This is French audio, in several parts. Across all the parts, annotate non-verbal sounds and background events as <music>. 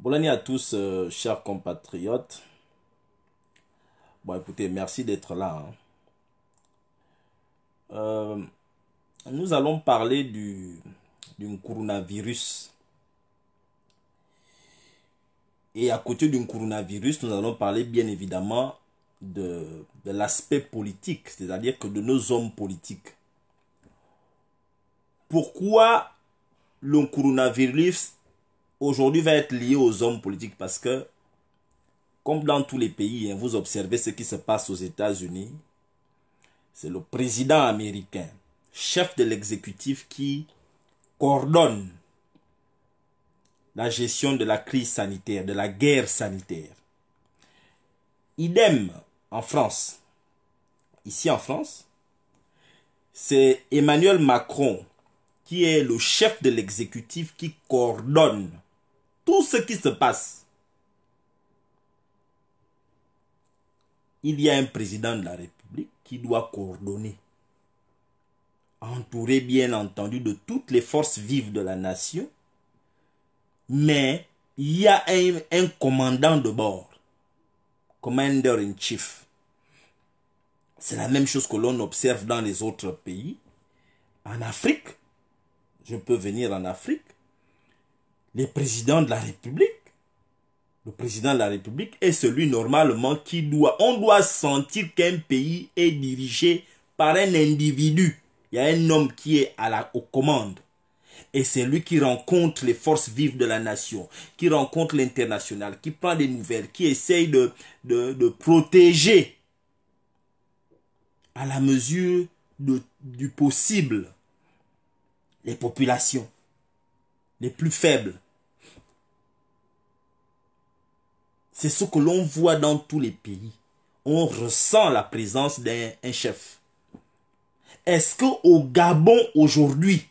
Bonne à tous, euh, chers compatriotes. Bon, écoutez, merci d'être là. Hein. Euh, nous allons parler du, coronavirus. Et à côté du coronavirus, nous allons parler bien évidemment de l'aspect politique, c'est-à-dire que de nos hommes politiques. Pourquoi le coronavirus aujourd'hui va être lié aux hommes politiques parce que, comme dans tous les pays, hein, vous observez ce qui se passe aux États-Unis, c'est le président américain, chef de l'exécutif, qui coordonne la gestion de la crise sanitaire, de la guerre sanitaire. Idem en France. Ici en France, c'est Emmanuel Macron qui est le chef de l'exécutif qui coordonne tout ce qui se passe, il y a un président de la République qui doit coordonner, entouré bien entendu de toutes les forces vives de la nation, mais il y a un, un commandant de bord, commander in chief. C'est la même chose que l'on observe dans les autres pays. En Afrique, je peux venir en Afrique, le président de la République, le président de la République est celui normalement qui doit, on doit sentir qu'un pays est dirigé par un individu. Il y a un homme qui est à la, aux commandes. Et c'est lui qui rencontre les forces vives de la nation, qui rencontre l'international, qui prend des nouvelles, qui essaye de, de, protéger à la mesure du possible les populations les plus faibles C'est ce que l'on voit dans tous les pays. On ressent la présence d'un chef. Est-ce qu'au Gabon aujourd'hui,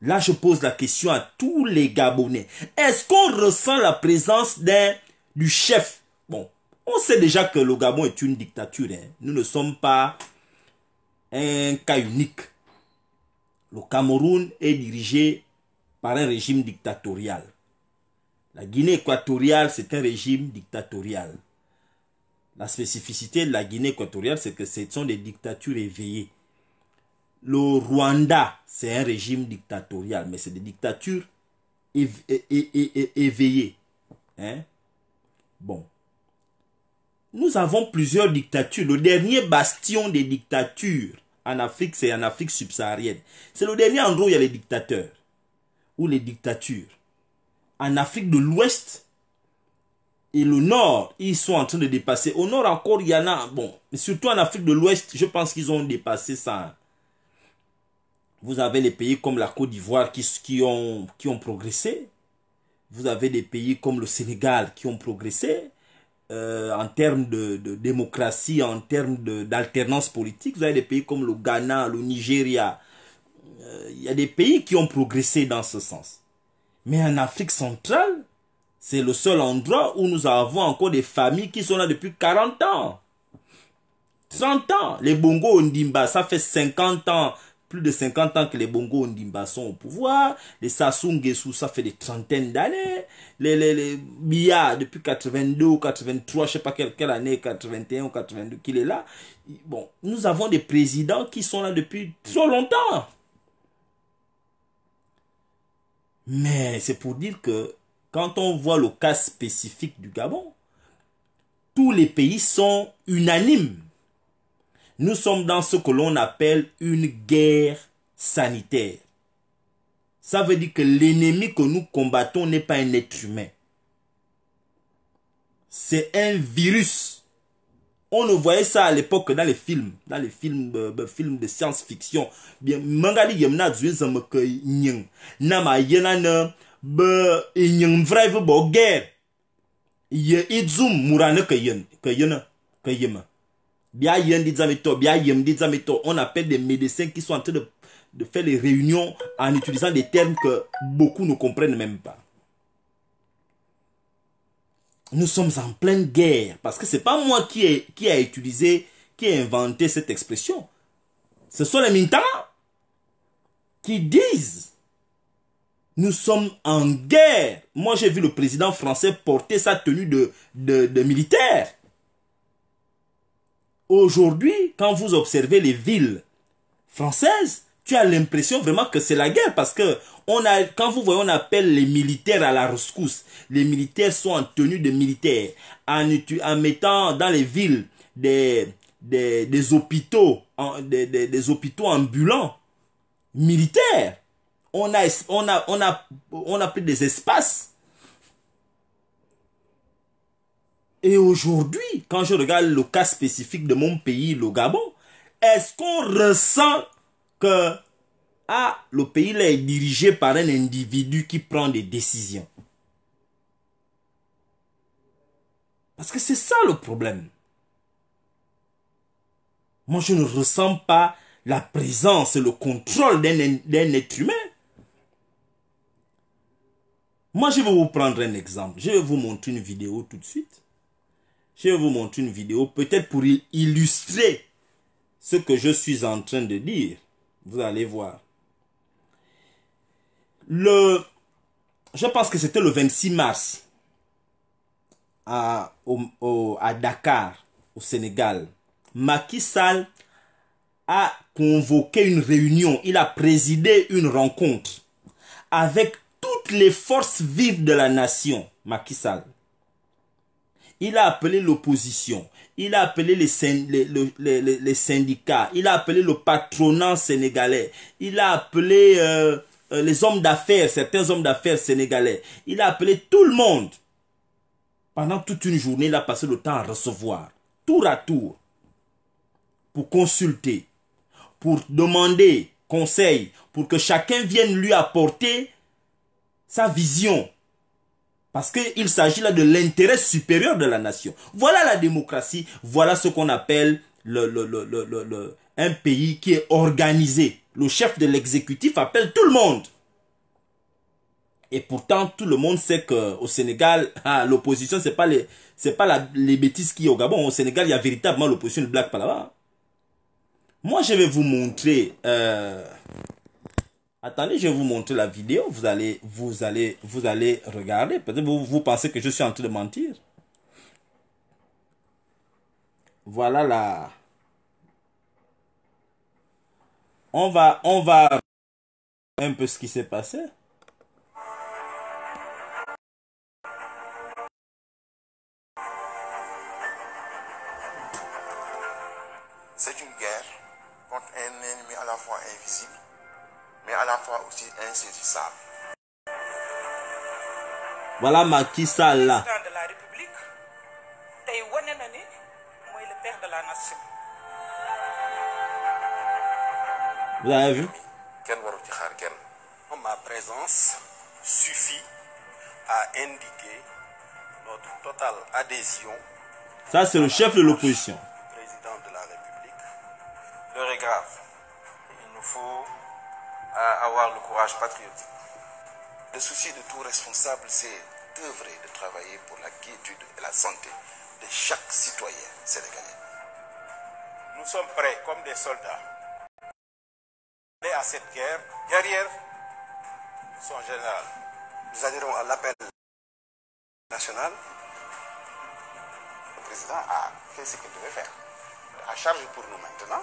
là je pose la question à tous les Gabonais, est-ce qu'on ressent la présence du chef Bon, on sait déjà que le Gabon est une dictature. Hein. Nous ne sommes pas un cas unique. Le Cameroun est dirigé par un régime dictatorial. La Guinée équatoriale, c'est un régime dictatorial. La spécificité de la Guinée équatoriale, c'est que ce sont des dictatures éveillées. Le Rwanda, c'est un régime dictatorial, mais c'est des dictatures éveillées. Hein? Bon. Nous avons plusieurs dictatures. Le dernier bastion des dictatures en Afrique, c'est en Afrique subsaharienne. C'est le dernier endroit où il y a les dictateurs. Ou les dictatures en Afrique de l'Ouest et le Nord, ils sont en train de dépasser. Au Nord encore, il y en a, bon, surtout en Afrique de l'Ouest, je pense qu'ils ont dépassé ça. Vous avez les pays comme la Côte d'Ivoire qui, ont, qui ont progressé. Vous avez des pays comme le Sénégal qui ont progressé. Euh, en termes de, démocratie, en termes d'alternance politique. Vous avez des pays comme le Ghana, le Nigeria. Euh, il y a des pays qui ont progressé dans ce sens. Mais en Afrique centrale, c'est le seul endroit où nous avons encore des familles qui sont là depuis 40 ans. 30 ans. Les Bongo Ndimba, ça fait 50 ans, plus de 50 ans que les Bongo Ndimba sont au pouvoir. Les Sasungesu, ça fait des trentaines d'années. Les, les, Bia, depuis 82 ou 83, je sais pas quelle, quelle année, 81 ou 82 qu'il est là. Bon, nous avons des présidents qui sont là depuis trop longtemps. Mais c'est pour dire que quand on voit le cas spécifique du Gabon, tous les pays sont unanimes. Nous sommes dans ce que l'on appelle une guerre sanitaire. Ça veut dire que l'ennemi que nous combattons n'est pas un être humain. C'est un virus on ne voyait ça à l'époque dans les films, dans les films, euh, ben, films de science-fiction. Ben, On appelle des médecins qui sont en train de, de faire les réunions en utilisant des termes que beaucoup ne comprennent même pas nous sommes en pleine guerre. Parce que ce n'est pas moi qui, ai, a utilisé, qui a inventé cette expression. Ce sont les militants qui disent nous sommes en guerre. Moi, j'ai vu le président français porter sa tenue de, de militaire. Aujourd'hui, quand vous observez les villes françaises, tu as l'impression vraiment que c'est la guerre parce que on a, quand vous voyez, on appelle les militaires à la rescousse. Les militaires sont en tenue de militaires, en, mettant dans les villes des, des, hôpitaux, des, hôpitaux ambulants militaires. On a, on a, on a, on a pris des espaces. Et aujourd'hui, quand je regarde le cas spécifique de mon pays, le Gabon, est-ce qu'on ressent que ah, le pays est dirigé par un individu qui prend des décisions. Parce que c'est ça le problème. Moi, je ne ressens pas la présence et le contrôle d'un être humain. Moi, je vais vous prendre un exemple. Je vais vous montrer une vidéo tout de suite. Je vais vous montrer une vidéo peut-être pour illustrer ce que je suis en train de dire. Vous allez voir. Le, je pense que c'était le 26 mars à, à Dakar, au Sénégal. Macky Sall a convoqué une réunion, il a présidé une rencontre avec toutes les forces vives de la nation, Macky Sall. Il a appelé l'opposition, il a appelé les, syndicats, il a appelé le patronat sénégalais, il a appelé euh, euh, les hommes d'affaires, certains hommes d'affaires sénégalais, il a appelé tout le monde. Pendant toute une journée, il a passé le temps à recevoir, tour à tour, pour consulter, pour demander conseil, pour que chacun vienne lui apporter sa vision, parce qu'il s'agit là de l'intérêt supérieur de la nation. Voilà la démocratie, voilà ce qu'on appelle le, le, un pays qui est organisé. Le chef de l'exécutif appelle tout le monde. Et pourtant, tout le monde sait qu'au Sénégal, <laughs> ah, l'opposition, c'est pas les, pas les bêtises qu'il y a au Gabon. Au Sénégal, il y a véritablement l'opposition de là-bas. Moi, je vais vous montrer, euh, Attendez, je vais vous montrer la vidéo. Vous allez, vous allez, vous allez regarder. Peut-être vous, vous pensez que je suis en train de mentir. Voilà là. On va, on va un peu ce qui s'est passé. C'est une guerre contre un ennemi à la fois invisible mais à la fois aussi insaisissable. Voilà Macky Sall là. de la République tey wane le père de la nation. vous avez vu. ma présence suffit à indiquer notre totale adhésion. ça c'est le chef de l'opposition. président de la République. le est il nous faut avoir le courage patriotique. Le souci de tout responsable, c'est d'œuvrer, de travailler pour la quiétude et la santé de chaque citoyen sénégalais. Nous sommes prêts comme des soldats à cette guerre derrière son général. Nous adhérons à l'appel national. Le président a fait ce qu'il devait faire. À charge pour nous maintenant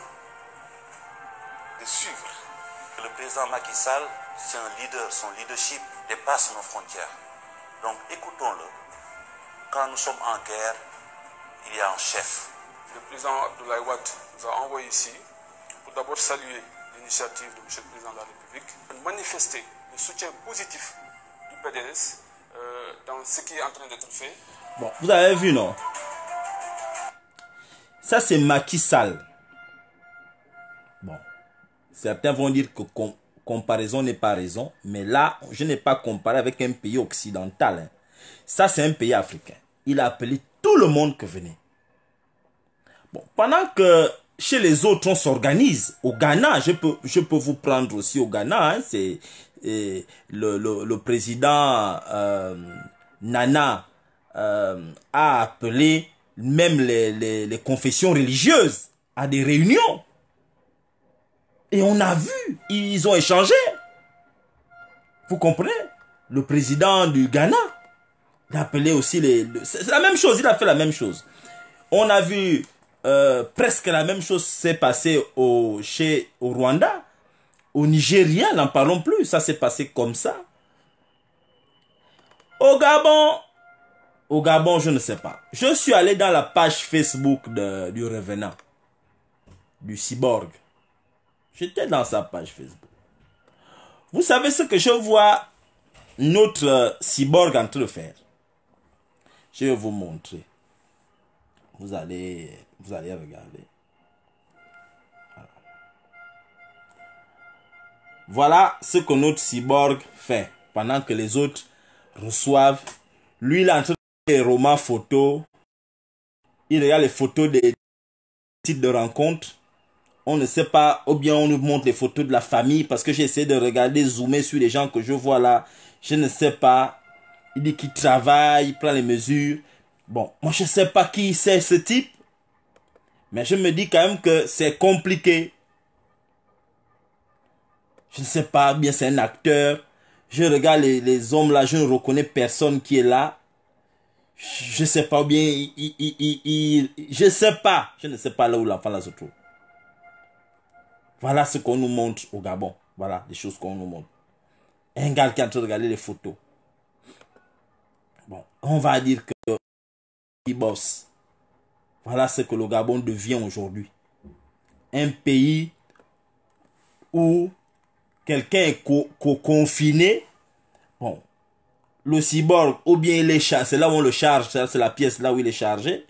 de suivre le président Macky Sall, c'est un leader, son leadership dépasse nos frontières. Donc écoutons-le. Quand nous sommes en guerre, il y a un chef. Le président de Watt nous a envoyé ici pour d'abord saluer l'initiative de M. le Président de la République, manifester le soutien positif du PDS euh, dans ce qui est en train d'être fait. Bon, vous avez vu, non Ça, c'est Macky Sall. Certains vont dire que comparaison n'est pas raison, mais là, je n'ai pas comparé avec un pays occidental. Hein. Ça, c'est un pays africain. Il a appelé tout le monde que venait. pendant que chez les autres, on s'organise. Au Ghana, je peux, je peux vous prendre aussi au Ghana, hein, c'est eh, le, président euh, Nana euh, a appelé même les confessions religieuses à des réunions et on a vu, ils ont échangé. Vous comprenez Le président du Ghana, il appelé aussi les... c'est la même chose, il a fait la même chose. On a vu euh, presque la même chose s'est passé au, chez, au Rwanda. Au Nigeria, n'en parlons plus, ça s'est passé comme ça. Au Gabon, au Gabon, je ne sais pas. Je suis allé dans la page Facebook du revenant, du cyborg. J'étais dans sa page Facebook. Vous savez ce que je vois notre euh, cyborg en train de faire Je vais vous montrer. Vous allez, vous allez regarder. Voilà, ce que notre cyborg fait pendant que les autres reçoivent. Lui, il est en train des romans photos. Il regarde les photos des titres de rencontres on ne sait pas, ou bien on nous montre les photos de la famille, parce que j'essaie de regarder, zoomer sur les gens que je vois là, je ne sais pas. Il dit qu'il travaille, il prend les mesures. Bon, moi je ne sais pas qui c'est ce type, mais je me dis quand même que c'est compliqué. Je ne sais pas, bien c'est un acteur. Je regarde les, hommes là, je ne reconnais personne qui est là. Je ne sais pas, ou bien il, il, il, je sais pas, je ne sais pas là où la là se trouve. Voilà ce qu'on nous montre au Gabon. Voilà les choses qu'on nous montre. Un gars qui a en train les photos. Bon, on va dire que qui bosse. Voilà ce que le Gabon devient aujourd'hui. Un pays où quelqu'un est co confiné. Bon, le cyborg, ou bien c'est là où on le charge, c'est la pièce là où il est chargé.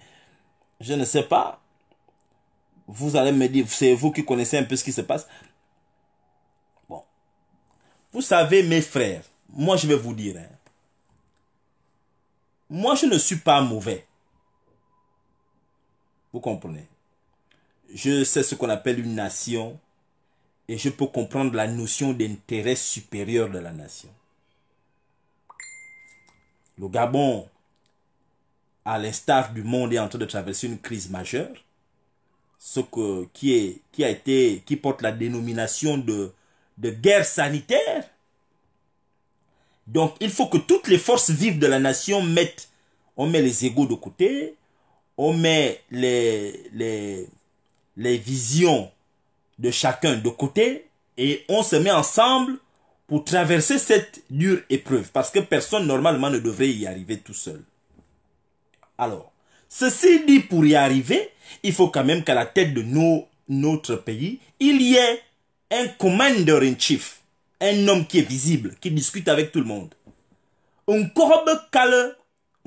Je ne sais pas vous allez me dire, c'est vous qui connaissez un peu ce qui se passe. Bon. Vous savez, mes frères, moi je vais vous dire, hein. moi je ne suis pas mauvais. Vous comprenez Je sais ce qu'on appelle une nation et je peux comprendre la notion d'intérêt supérieur de la nation. Le Gabon, à l'instar du monde, est en train de traverser une crise majeure ce qui, est, qui, a été, qui porte la dénomination de, de guerre sanitaire. Donc, il faut que toutes les forces vives de la nation mettent, on met les égaux de côté, on met les, les, les visions de chacun de côté et on se met ensemble pour traverser cette dure épreuve parce que personne normalement ne devrait y arriver tout seul. Alors, ceci dit, pour y arriver, il faut quand même qu'à la tête de nos, notre pays, il y ait un commander-in-chief, un homme qui est visible, qui discute avec tout le monde. Nkorbe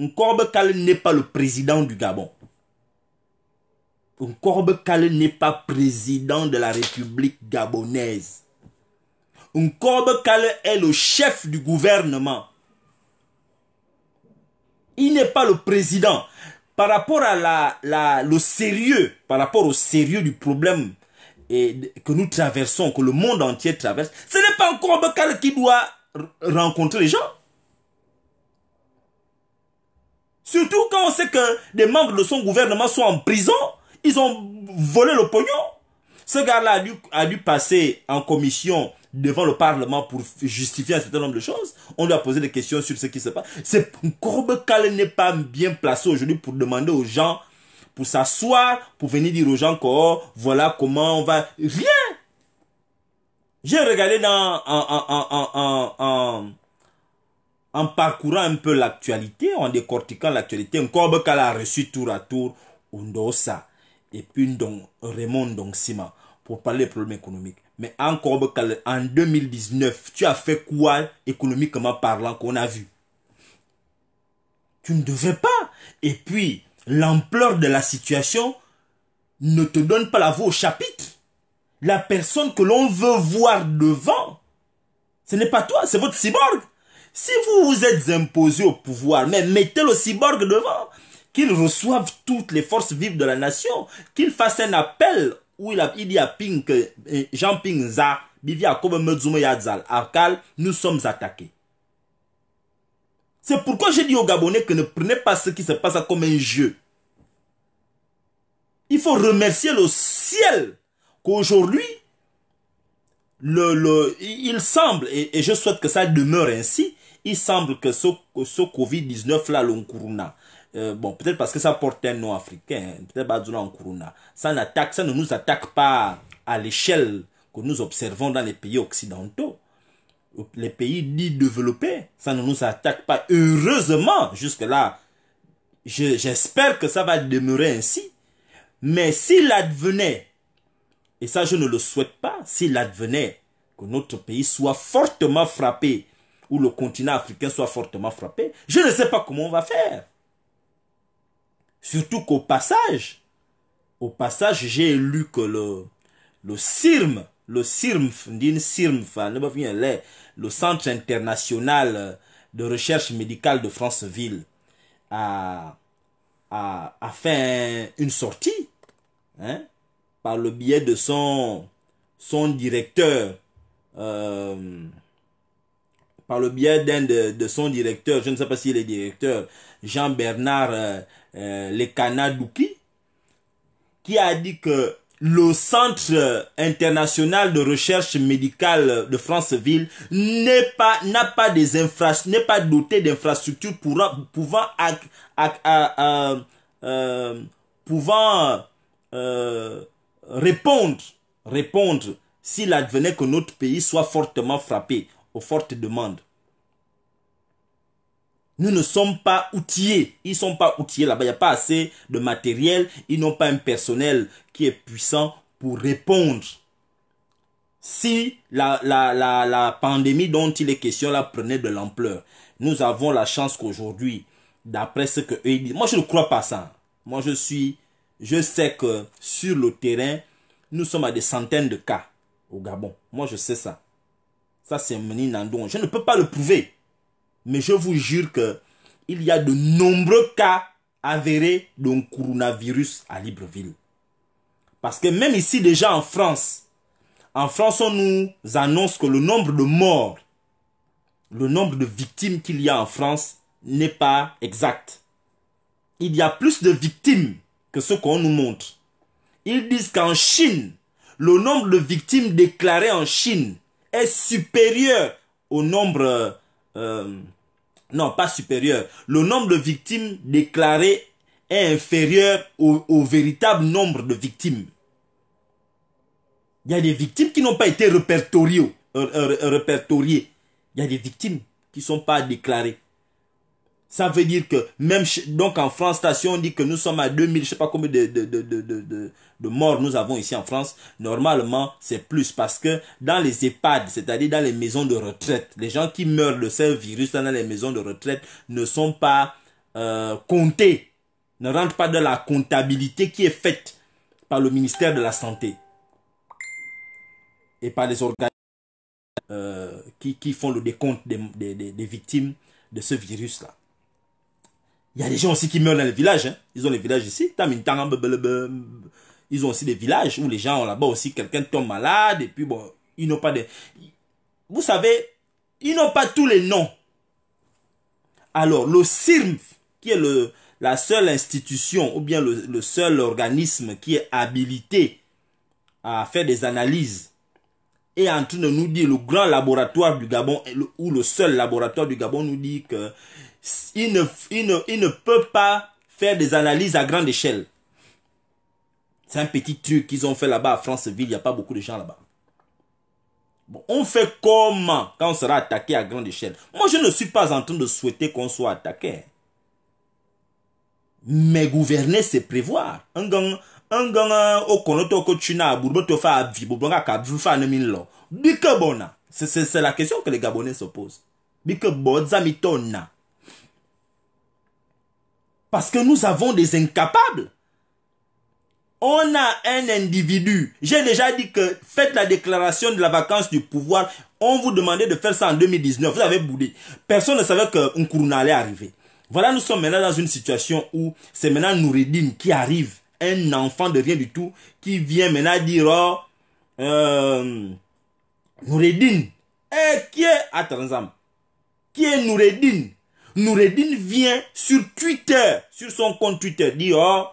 un corbe n'est pas le président du Gabon. corbe Kale n'est pas président de la République gabonaise. Un corbe Kale est le chef du gouvernement. Il n'est pas le président par rapport à la, le sérieux, par rapport au sérieux du problème que nous traversons, que le monde entier traverse, ce n'est pas encore Bakar qui doit rencontrer les gens. Surtout quand on sait que des membres de son gouvernement sont en prison, ils ont volé le pognon. Ce gars-là a a dû passer en commission devant le Parlement pour justifier un certain nombre de choses on doit a des questions sur ce qui se passe. C'est qui n'est pas bien placé aujourd'hui pour demander aux gens, pour s'asseoir, pour venir dire aux gens que oh, voilà comment on va. Rien. J'ai regardé dans en, parcourant un peu l'actualité, en décortiquant l'actualité, Nkorbe qui a reçu tour à tour Ondosa et puis Raymond Doncima pour parler des problèmes économiques. Mais encore, en 2019, tu as fait quoi économiquement parlant qu'on a vu Tu ne devais pas. Et puis, l'ampleur de la situation ne te donne pas la voix au chapitre. La personne que l'on veut voir devant, ce n'est pas toi, c'est votre cyborg. Si vous vous êtes imposé au pouvoir, mais mettez le cyborg devant, qu'il reçoive toutes les forces vives de la nation, qu'il fasse un appel où il, a, il dit à Ping eh, Jean Ping Za, Bivia Kobe ya Yadzal, nous sommes attaqués. C'est pourquoi j'ai dit aux Gabonais que ne prenez pas ce qui se passe comme un jeu. Il faut remercier le ciel qu'aujourd'hui, le, il semble, et, je souhaite que ça demeure ainsi, il semble que ce, ce Covid-19 là, l'Onkuruna, euh, bon, peut-être parce que ça porte un nom africain, hein. peut-être en nom ça, n'attaque, ça ne nous attaque pas à l'échelle que nous observons dans les pays occidentaux, les pays dits développés, ça ne nous attaque pas. Heureusement, jusque-là, j'espère que ça va demeurer ainsi. Mais s'il advenait, et ça je ne le souhaite pas, s'il advenait que notre pays soit fortement frappé, ou le continent africain soit fortement frappé, je ne sais pas comment on va faire. Surtout qu'au passage, au passage, j'ai lu que le, le CIRM, le CIRMF, le Centre international de recherche médicale de Franceville, a, a, fait une sortie hein, par le biais de son, son directeur. Euh, par le biais d'un de, son directeur, je ne sais pas s'il si est directeur, Jean-Bernard euh, euh, le les qui a dit que le Centre international de recherche médicale de Franceville n'est pas n'a pas des n'est pas doté d'infrastructures pouvant euh, pouvoir euh, répondre répondre s'il advenait que notre pays soit fortement frappé aux fortes demandes nous ne sommes pas outillés. Ils ne sont pas outillés là-bas. Il n'y a pas assez de matériel. Ils n'ont pas un personnel qui est puissant pour répondre. Si la, la, pandémie dont il est question là prenait de l'ampleur, nous avons la chance qu'aujourd'hui, d'après ce que eux disent, moi je ne crois pas ça. Moi je suis, je sais que sur le terrain, nous sommes à des centaines de cas au Gabon. Moi je sais ça. Ça c'est Meni Nandon. Je ne peux pas le prouver. Mais je vous jure que il y a de nombreux cas avérés d'un coronavirus à Libreville. Parce que même ici déjà en France, en France on nous annonce que le nombre de morts, le nombre de victimes qu'il y a en France n'est pas exact. Il y a plus de victimes que ce qu'on nous montre. Ils disent qu'en Chine, le nombre de victimes déclarées en Chine est supérieur au nombre euh, non pas supérieur, le nombre de victimes déclarées est inférieur au, véritable nombre de victimes. Il y a des victimes qui n'ont pas été répertoriées. Euh, euh, Il y a des victimes qui ne sont pas déclarées. Ça veut dire que même donc en France, station, on dit que nous sommes à 2000, je sais pas combien de, de, morts nous avons ici en France. Normalement, c'est plus parce que dans les EHPAD, c'est-à-dire dans les maisons de retraite, les gens qui meurent de ce virus dans les maisons de retraite ne sont pas euh, comptés, ne rentrent pas dans la comptabilité qui est faite par le ministère de la Santé et par les organismes euh, qui, qui, font le décompte des, des, des victimes de ce virus-là. Il y a des gens aussi qui meurent dans les villages. Hein. Ils ont les villages ici. Ils ont aussi des villages où les gens ont là-bas aussi quelqu'un tombe malade. Et puis bon, ils n'ont pas de... Vous savez, ils n'ont pas tous les noms. Alors, le CIRMF, qui est le, la seule institution ou bien le seul organisme qui est habilité à faire des analyses et en train de nous dire, le grand laboratoire du Gabon, ou le seul laboratoire du Gabon nous dit que il ne, peut pas faire des analyses à grande échelle. C'est un petit truc qu'ils ont fait là-bas à Franceville, il n'y a pas beaucoup de gens là-bas. on fait comment quand on sera attaqué à grande échelle Moi, je ne suis pas en train de souhaiter qu'on soit attaqué. Mais gouverner, c'est prévoir. Un, gang, c'est c'est la question que les gabonais se posent parce que nous avons des incapables on a un individu. J'ai déjà dit que faites la déclaration de la vacance du pouvoir. On vous demandait de faire ça en 2019. Vous avez boudé. Personne ne savait que Nkuruna allait arriver. Voilà, nous sommes maintenant dans une situation où c'est maintenant nouridine qui arrive un enfant de rien du tout qui vient maintenant dire oh, euh, Noureddin. Eh, qui est Atarzam Qui est Noureddin Noureddin vient sur Twitter, sur son compte Twitter, dire oh,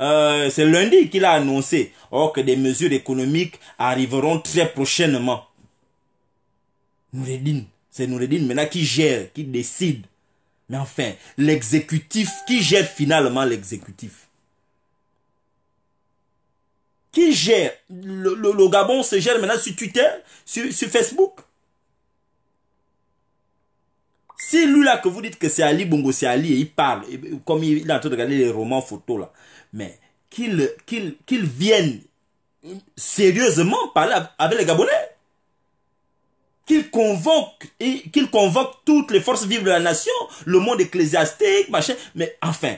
euh, c'est lundi qu'il a annoncé oh, que des mesures économiques arriveront très prochainement. Noureddin, c'est Noureddin maintenant qui gère, qui décide. Mais enfin, l'exécutif, qui gère finalement l'exécutif qui gère le, Gabon se gère maintenant sur Twitter, sur, Facebook. C'est lui là que vous dites que c'est Ali Bongo, c'est Ali et il parle, comme il, a est en train de regarder les romans photos là, mais qu'il vienne sérieusement parler avec les Gabonais. Qu'il convoque, qu'il convoque toutes les forces vives de la nation, le monde ecclésiastique, machin, mais enfin.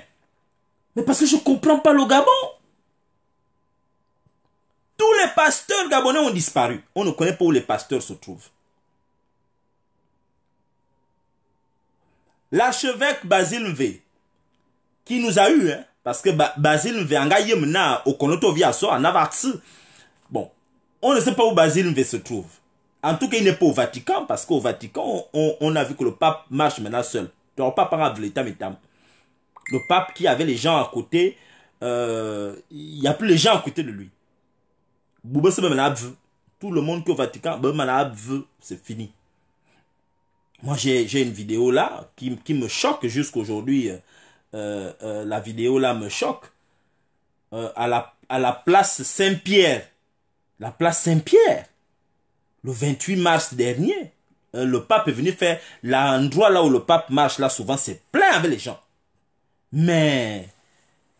Mais parce que je ne comprends pas le Gabon. Tous les pasteurs gabonais ont disparu. On ne connaît pas où les pasteurs se trouvent. L'archevêque Basile V, qui nous a eu, hein, parce que Basile V, au Okonoto Viaso, en Bon, on ne sait pas où Basile V se trouve. En tout cas, il n'est pas au Vatican, parce qu'au Vatican, on, on, a vu que le pape marche maintenant seul. Donc, le pape Le pape qui avait les gens à côté, euh, il n'y a plus les gens à côté de lui. Tout le monde qui est au Vatican, c'est fini. Moi, j'ai une vidéo là qui, me choque jusqu'aujourd'hui. Euh, euh, la vidéo là me choque. Euh, à, la, à la place Saint-Pierre. La place Saint-Pierre. Le 28 mars dernier, le pape est venu faire l'endroit là où le pape marche là souvent c'est plein avec les gens. Mais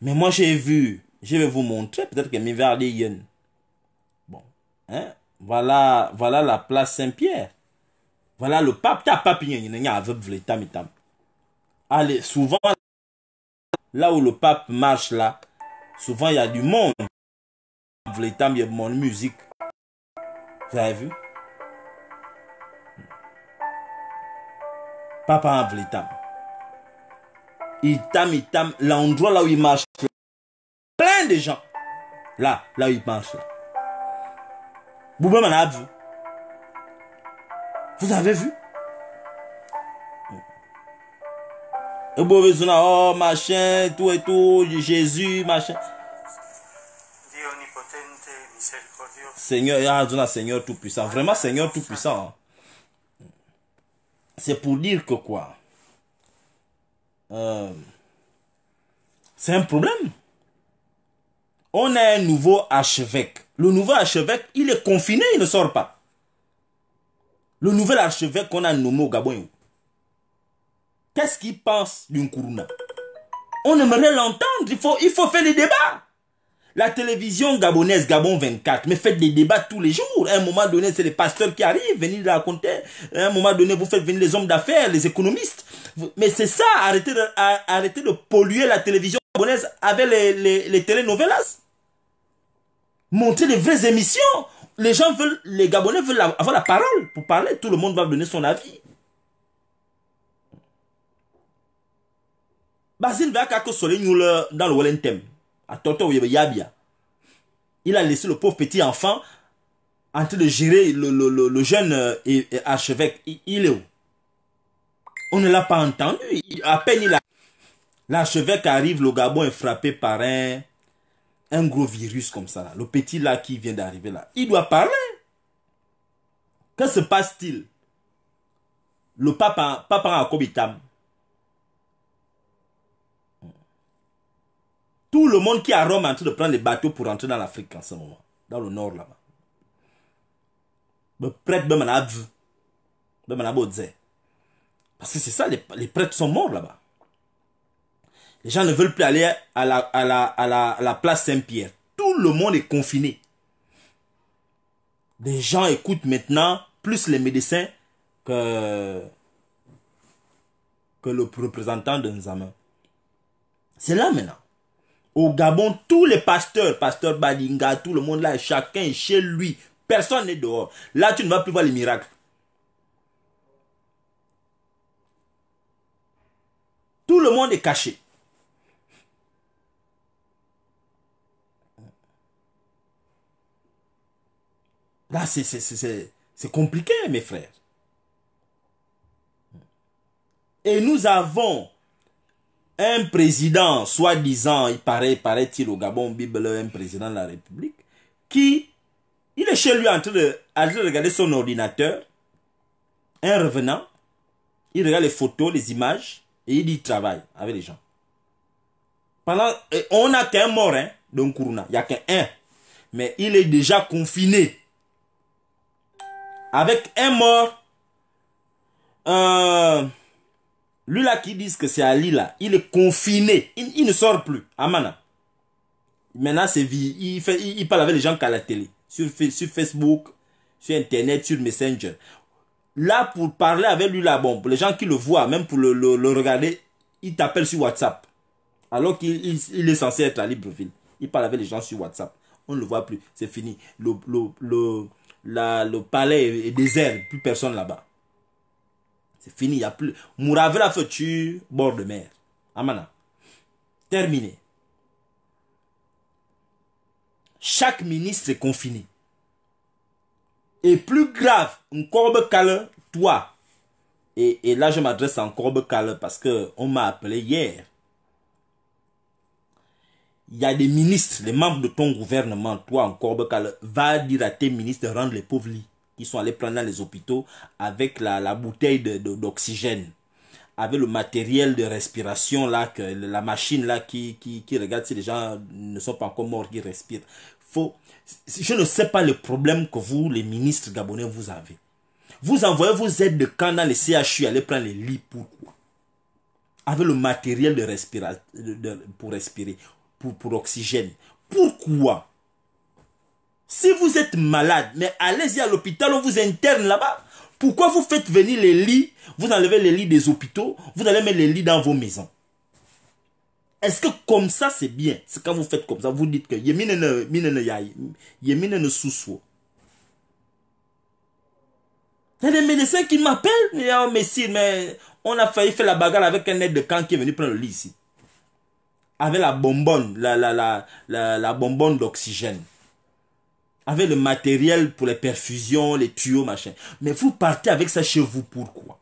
mais moi j'ai vu, je vais vous montrer peut-être que Mivardi Yen Hein? Voilà, voilà la place Saint-Pierre. Voilà le pape. Allez, souvent, là où le pape marche, là, souvent, il y a du monde. il y a mon musique. Vous avez vu? Papa en Il tam, il l'endroit là où il marche, plein de gens. Là, là où il marche, là. Bouba vu. Vous avez vu Et oh machin, tout et tout, Jésus, machin. Seigneur, un Seigneur Tout-Puissant. Vraiment, Seigneur Tout-Puissant. C'est pour dire que quoi euh, C'est un problème. On a un nouveau archevêque. Le nouvel archevêque, il est confiné, il ne sort pas. Le nouvel archevêque qu'on a nommé au Gabon, qu'est-ce qu'il pense d'une couronne? On aimerait l'entendre, il faut, il faut faire des débats. La télévision gabonaise, Gabon 24, mais faites des débats tous les jours. À un moment donné, c'est les pasteurs qui arrivent, venir raconter. À un moment donné, vous faites venir les hommes d'affaires, les économistes. Mais c'est ça, arrêtez de, de polluer la télévision gabonaise avec les, les, les télénovelas. Montrer les vraies émissions. Les gens veulent, les Gabonais veulent avoir la parole pour parler. Tout le monde va donner son avis. Basile Vakako Soleil dans le Wellington, à Toto Yabia. Il a laissé le pauvre petit enfant en train de gérer le, jeune euh, archevêque. Il, est où On ne l'a pas entendu. à peine il a... L'archevêque arrive, le Gabon est frappé par un, un gros virus comme ça, là, le petit là qui vient d'arriver là, il doit parler. Que se passe-t-il Le papa, papa a Kobitam. Tout le monde qui est à Rome est en train de prendre les bateaux pour rentrer dans l'Afrique en ce moment, dans le nord là-bas. Le prêtre de Parce que c'est ça, les prêtres sont morts là-bas. Les gens ne veulent plus aller à la, à la, place Saint-Pierre. Tout le monde est confiné. Les gens écoutent maintenant plus les médecins que, que le représentant de amis. C'est là maintenant. Au Gabon, tous les pasteurs, pasteur Badinga, tout le monde là, chacun est chez lui. Personne n'est dehors. Là, tu ne vas plus voir les miracles. Tout le monde est caché. Là, c'est compliqué, mes frères. Et nous avons un président, soi-disant, il paraît, paraît-il au Gabon, Bible, un président de la République, qui, il est chez lui en train de, regarder son ordinateur, un revenant, il regarde les photos, les images, et il dit il travaille avec les gens. Pendant, on n'a qu'un mort, hein, Il n'y a qu'un. Mais il est déjà confiné avec un mort. Euh, lui là qui dit que c'est Ali là, il est confiné, il, ne sort plus. Amana. Maintenant c'est vie, il, parle avec les gens qu'à la télé, sur, Facebook, sur Internet, sur Messenger. Là pour parler avec lui là, bon, pour les gens qui le voient, même pour le, regarder, il t'appelle sur WhatsApp. Alors qu'il est censé être à Libreville. Il parle avec les gens sur WhatsApp. On ne le voit plus. C'est fini. le la, le palais est désert, plus personne là-bas. C'est fini, il n'y a plus. Mourave la bord de mer. Amana. Terminé. Chaque ministre est confiné. Et plus grave, encore cale, toi. Et, et là, je m'adresse à courbe cale parce que on m'a appelé hier il y a des ministres, les membres de ton gouvernement, toi encore, va dire à tes ministres de rendre les pauvres lits qui sont allés prendre dans les hôpitaux avec la, la bouteille d'oxygène, de, avec le matériel de respiration, là, que, la machine là qui, qui, qui regarde si les gens ne sont pas encore morts, qui respirent. Faut, je ne sais pas le problème que vous, les ministres gabonais, vous avez. Vous envoyez vos aides de camp dans les CHU, allez prendre les lits, pourquoi Avec le matériel de, respira, pour respirer pour, pour Pourquoi Si vous êtes malade, mais allez-y à l'hôpital, on vous interne là-bas. Pourquoi vous faites venir les lits Vous enlevez les lits des hôpitaux, vous allez mettre les lits dans vos maisons. Est-ce que comme ça, c'est bien C'est quand vous faites comme ça, vous dites que Yemine ne Il y a des médecins qui m'appellent. mais oh, mais on a failli faire la bagarre avec un aide de camp qui est venu prendre le lit ici avec la bonbonne, la, la, bonbonne d'oxygène. Avec le matériel pour les perfusions, les tuyaux, machin. Mais vous partez avec ça chez vous, pourquoi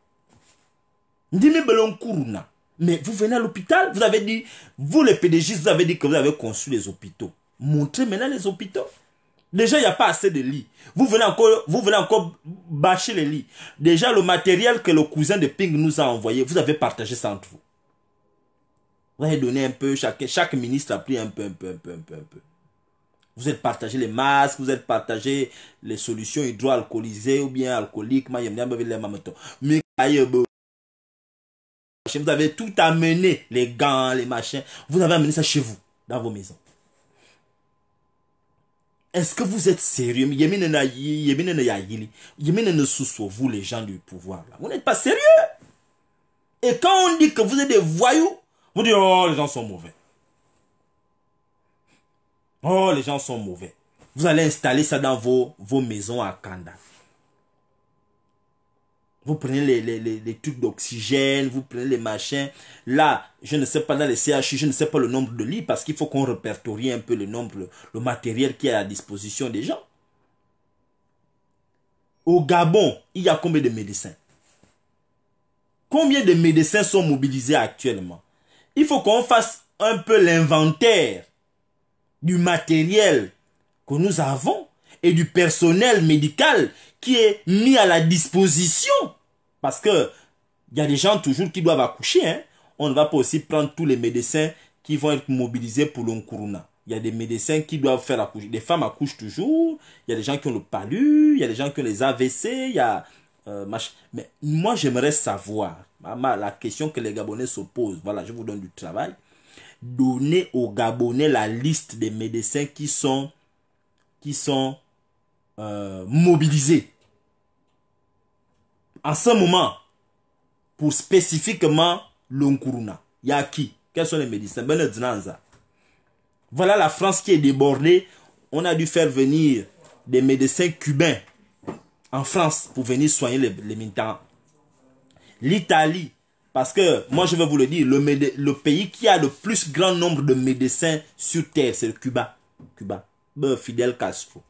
mais vous venez à l'hôpital, vous avez dit, vous les PDG, vous avez dit que vous avez construit les hôpitaux. Montrez maintenant les hôpitaux. Déjà, il n'y a pas assez de lits. Vous venez encore, vous venez encore bâcher les lits. Déjà, le matériel que le cousin de Ping nous a envoyé, vous avez partagé ça entre vous. Vous avez donné un peu, chaque, chaque ministre a pris un peu, un peu, un peu, un peu, un peu. Vous êtes partagé les masques, vous êtes partagé les solutions hydroalcoolisées ou bien alcooliques. Vous avez tout amené, les gants, les machins. Vous avez amené ça chez vous, dans vos maisons. Est-ce que vous êtes sérieux Vous, les gens du pouvoir, vous n'êtes pas sérieux. Et quand on dit que vous êtes des voyous, vous dites, oh, les gens sont mauvais. Oh, les gens sont mauvais. Vous allez installer ça dans vos, vos maisons à Kanda. Vous prenez les, les, les trucs d'oxygène, vous prenez les machins. Là, je ne sais pas dans les CHU, je ne sais pas le nombre de lits parce qu'il faut qu'on répertorie un peu le nombre, le matériel qui est à la disposition des gens. Au Gabon, il y a combien de médecins Combien de médecins sont mobilisés actuellement il faut qu'on fasse un peu l'inventaire du matériel que nous avons et du personnel médical qui est mis à la disposition. Parce que y a des gens toujours qui doivent accoucher. Hein. On ne va pas aussi prendre tous les médecins qui vont être mobilisés pour l'onkuruna. Il y a des médecins qui doivent faire accoucher. des femmes accouchent toujours. Il y a des gens qui ont le palu. Il y a des gens qui ont les AVC. Il y a... Euh, Mais moi, j'aimerais savoir la question que les Gabonais se posent, voilà, je vous donne du travail. Donnez aux Gabonais la liste des médecins qui sont, qui sont euh, mobilisés. En ce moment, pour spécifiquement l'Onkuruna, il y a qui Quels sont les médecins Voilà la France qui est débordée. On a dû faire venir des médecins cubains en France pour venir soigner les, les militants l'Italie, parce que moi je vais vous le dire, le, pays qui a le plus grand nombre de médecins sur Terre, c'est Cuba. Cuba. Fidel Castro.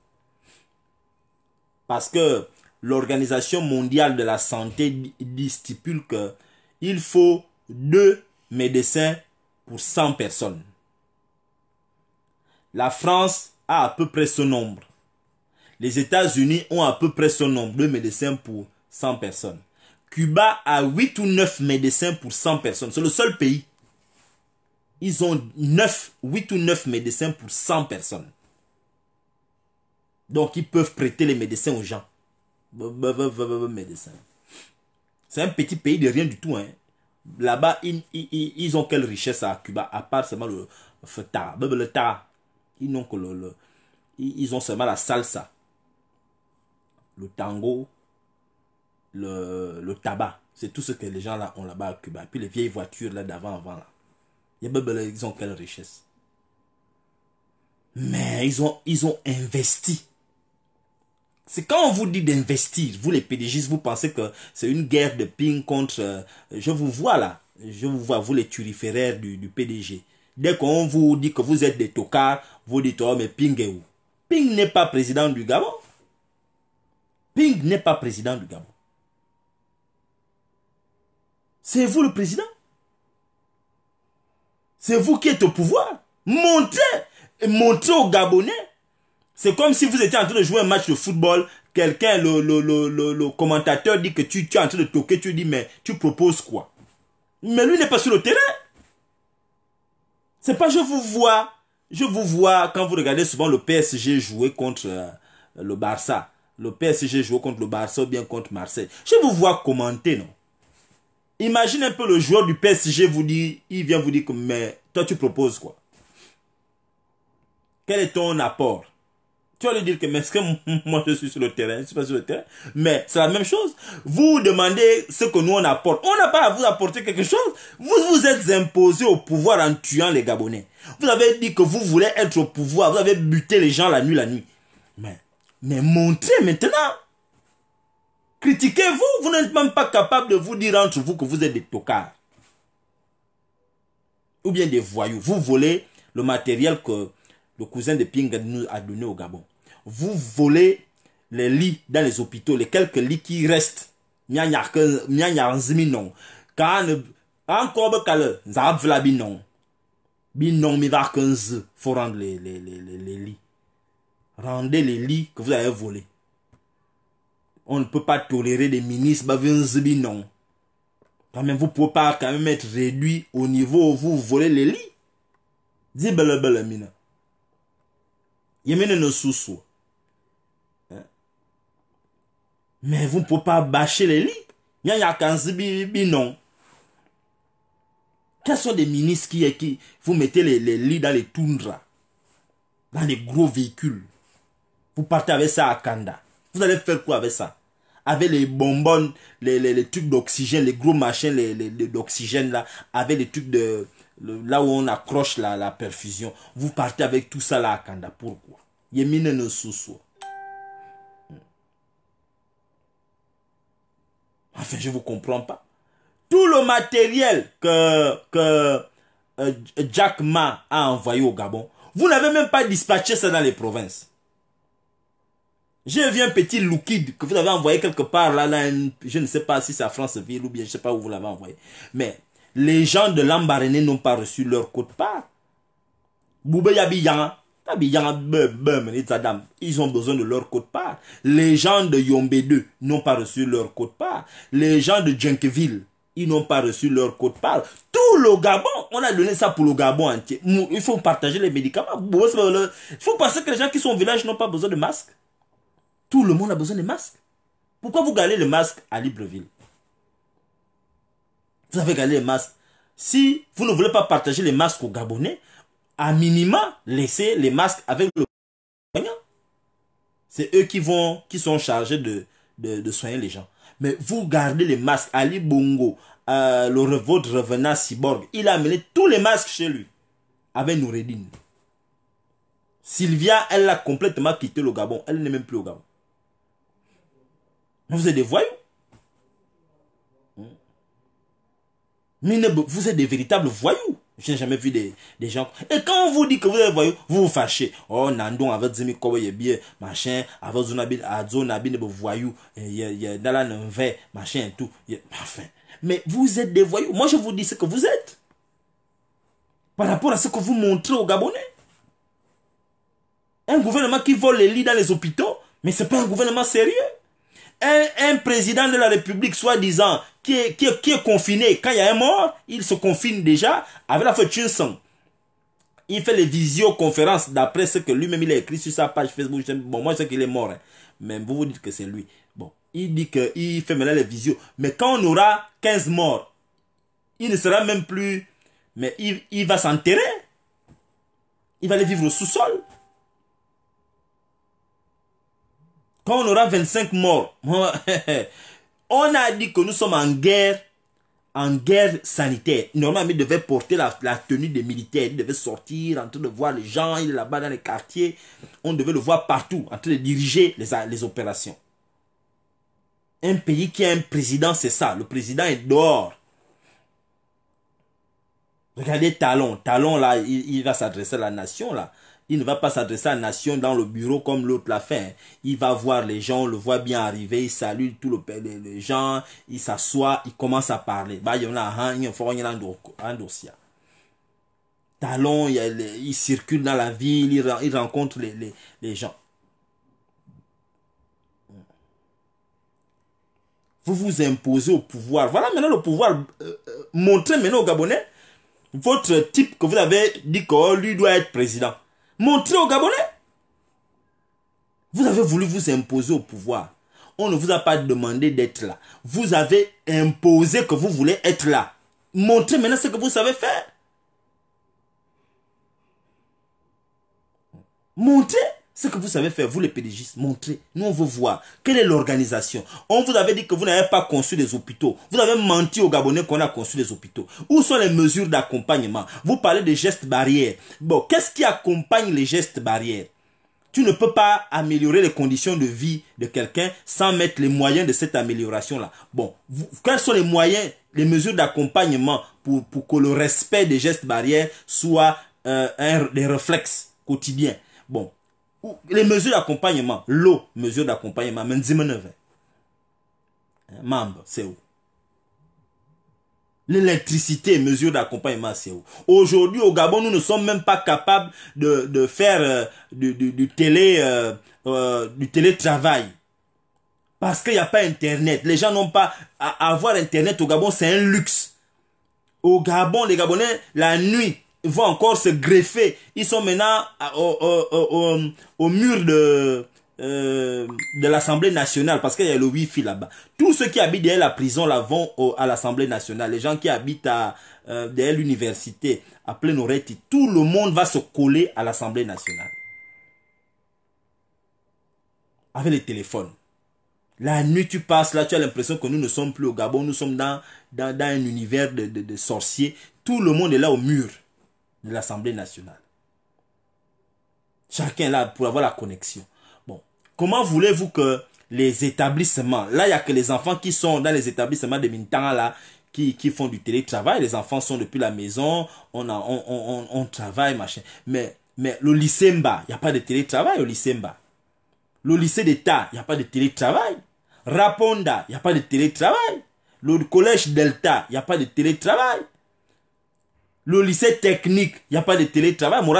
Parce que l'Organisation mondiale de la santé stipule que il faut deux médecins pour 100 personnes. La France a à peu près ce nombre. Les États-Unis ont à peu près ce nombre de médecins pour 100 personnes. Cuba a 8 ou 9 médecins pour 100 personnes. C'est le seul pays. Ils ont 9, 8 ou 9 médecins pour 100 personnes. Donc, ils peuvent prêter les médecins aux gens. C'est un petit pays de rien du tout. Hein. Là-bas, ils, ont quelle richesse à Cuba, à part seulement le feta, le ta. Ils que Ils ont seulement la salsa, le tango, le, tabac. C'est tout ce que les gens là ont là-bas à Cuba. Puis les vieilles voitures là d'avant avant là. Ben, ils ont quelle richesse. Mais ils ont, ils ont investi. C'est quand on vous dit d'investir, vous les PDG vous pensez que c'est une guerre de ping contre... Euh, je vous vois là, je vous vois, vous les turiféraires du, du PDG. Dès qu'on vous dit que vous êtes des tocards, vous dites, oh mais Ping est où Ping n'est pas président du Gabon. Ping n'est pas président du Gabon. C'est vous le président. C'est vous qui êtes au pouvoir. Montez, montez aux Gabonais. C'est comme si vous étiez en train de jouer un match de football. Quelqu'un, le, le, le, commentateur dit que tu, tu es en train de toquer. Tu dis, mais tu proposes quoi Mais lui n'est pas sur le terrain. C'est pas je vous vois. Je vous vois quand vous regardez souvent le PSG jouer contre euh, le Barça. Le PSG jouer contre le Barça ou bien contre Marseille. Je vous vois commenter, non Imagine un peu le joueur du PSG vous dit, il vient vous dire que mais toi tu proposes quoi Quel est ton apport Tu vas lui dire que mais est-ce que <laughs> moi je suis sur le terrain Je ne suis pas sur le terrain. Mais c'est la même chose. Vous demandez ce que nous on apporte. On n'a pas à vous apporter quelque chose. Vous vous êtes imposé au pouvoir en tuant les Gabonais. Vous avez dit que vous voulez être au pouvoir. Vous avez buté les gens la nuit la nuit. mais montrez maintenant Critiquez-vous, vous n'êtes même pas capable de vous dire entre vous que vous êtes des tocards. Ou bien des voyous. Vous volez le matériel que le cousin de Ping nous a donné au Gabon. Vous volez les lits dans les hôpitaux, les quelques lits qui restent. Encore Binon faut rendre les, les, les, les lits. Rendez les lits que vous avez volés. On ne peut pas tolérer des ministres ont non. Quand même, vous ne pouvez pas quand même être réduit au niveau où vous volez les lits. Dis belle belle mina. Yemene ne sous hein? Mais vous ne pouvez pas bâcher les lits. Nya zibi, non. Quels sont les ministres qui, qui vous mettez les, les lits dans les toundras, dans les gros véhicules Vous partez avec ça à Kanda. Vous allez faire quoi avec ça avec les bonbons, les, les, trucs d'oxygène, les gros machins les, les, d'oxygène là, avec les trucs de là où on accroche la, perfusion. Vous partez avec tout ça là à Kanda. Pourquoi Yemine ne sous hmm. Enfin, je ne vous comprends pas. Tout le matériel que, que euh, Jack Ma a envoyé au Gabon, vous n'avez même pas dispatché ça dans les provinces. J'ai vu un petit liquide que vous avez envoyé quelque part, là, là je ne sais pas si c'est à Franceville ou bien je ne sais pas où vous l'avez envoyé. Mais les gens de l'Ambaréné n'ont pas reçu leur code part Ils ont besoin de leur code part Les gens de Yombe 2 n'ont pas reçu leur code part Les gens de junkville ils n'ont pas reçu leur code part Tout le Gabon, on a donné ça pour le Gabon entier. Il faut partager les médicaments. Il faut penser que les gens qui sont au village n'ont pas besoin de masques. Tout le monde a besoin de masques. Pourquoi vous gardez les masques à Libreville Vous avez gardé les masques. Si vous ne voulez pas partager les masques aux Gabonais, à minima, laissez les masques avec le soignant. C'est eux qui vont, qui sont chargés de, de, soigner les gens. Mais vous gardez les masques. Ali Bongo, euh, le revôtre revenant cyborg, il a amené tous les masques chez lui. Avec Nouredine. Sylvia, elle a complètement quitté le Gabon. Elle n'est même plus au Gabon vous êtes des voyous. Hmm. vous êtes des véritables voyous. Je n'ai jamais vu des, gens. Et quand on vous dit que vous êtes voyous, vous vous fâchez. Oh, Nandon avec dit, mais bien, machin, avec Zonabine, ah, voyous, eh, la machin et tout. Enfin. Mais vous êtes des voyous. Moi, je vous dis ce que vous êtes. Par rapport à ce que vous montrez aux Gabonais. Un gouvernement qui vole les lits dans les hôpitaux, mais ce n'est pas un gouvernement sérieux un, président de la République, soi-disant, qui est, confiné, quand il y a un mort, il se confine déjà avec la fortune sang. Il fait les visioconférences d'après ce que lui-même il a écrit sur sa page Facebook. Bon, moi je sais qu'il est mort, hein. mais vous vous dites que c'est lui. Bon, il dit qu'il fait maintenant les visios. Mais quand on aura 15 morts, il ne sera même plus. Mais il, il va s'enterrer. Il va aller vivre au sous-sol. quand on aura 25 morts, <laughs> on a dit que nous sommes en guerre, en guerre sanitaire. Normalement, il devait porter la, tenue des militaires, il devait sortir, en train de voir les gens, il est là-bas dans les quartiers, on devait le voir partout, en train de diriger les, opérations. Un pays qui a un président, c'est ça. Le président est dehors. Regardez Talon. Talon, là, il va s'adresser à la nation, là. Il ne va pas s'adresser à la nation dans le bureau comme l'autre l'a fait. Hein. Il va voir les gens, le voit bien arriver, il salue tout le les gens, il s'assoit, il commence à parler. Bah, il y en a un, il en un dossier. Talon, il, circule dans la ville, il, rencontre les, gens. Vous vous imposez au pouvoir. Voilà maintenant le pouvoir. Euh, euh, montrez maintenant aux Gabonais votre type que vous avez dit que lui doit être président. Montrez aux Gabonais. Vous avez voulu vous imposer au pouvoir. On ne vous a pas demandé d'être là. Vous avez imposé que vous voulez être là. Montrez maintenant ce que vous savez faire. Montrez ce que vous savez faire, vous les pédagogistes, montrez. Nous, on veut voir. Quelle est l'organisation On vous avait dit que vous n'avez pas construit des hôpitaux. Vous avez menti aux Gabonais qu'on a construit des hôpitaux. Où sont les mesures d'accompagnement Vous parlez des gestes barrières. Bon, qu'est-ce qui accompagne les gestes barrières Tu ne peux pas améliorer les conditions de vie de quelqu'un sans mettre les moyens de cette amélioration-là. Bon, quels sont les moyens, les mesures d'accompagnement pour, que le respect des gestes barrières soit euh, un, des réflexes quotidiens Bon, les mesures d'accompagnement, l'eau, mesure d'accompagnement, menzimeneve. Hein. Hein, membre c'est où L'électricité, mesure d'accompagnement, c'est où Aujourd'hui, au Gabon, nous ne sommes même pas capables de, faire euh, du, télé, euh, euh, du télétravail. Parce qu'il n'y a pas Internet. Les gens n'ont pas... À avoir Internet au Gabon, c'est un luxe. Au Gabon, les Gabonais, la nuit, vont encore se greffer. Ils sont maintenant au, mur de, euh, de l'Assemblée nationale, parce qu'il y a le Wi-Fi là-bas. Tous ceux qui habitent derrière la prison là vont à l'Assemblée nationale. Les gens qui habitent à, euh, derrière l'université, à pleine tout le monde va se coller à l'Assemblée nationale. Avec les téléphones. La nuit, tu passes là, tu as l'impression que nous ne sommes plus au Gabon, nous sommes dans, dans, un univers de, de, de sorciers. Tout le monde est là au mur de l'Assemblée nationale. Chacun là pour avoir la connexion. Bon, comment voulez-vous que les établissements, là, il n'y a que les enfants qui sont dans les établissements de temps là, qui, qui font du télétravail, les enfants sont depuis la maison, on, a, on, on, on, travaille, machin. Mais, mais le lycée Mba, il n'y a pas de télétravail au lycée Mba. Le lycée d'État, il n'y a pas de télétravail. Raponda, il n'y a pas de télétravail. Le collège Delta, il n'y a pas de télétravail. Le lycée technique, il n'y a pas de télétravail. il n'y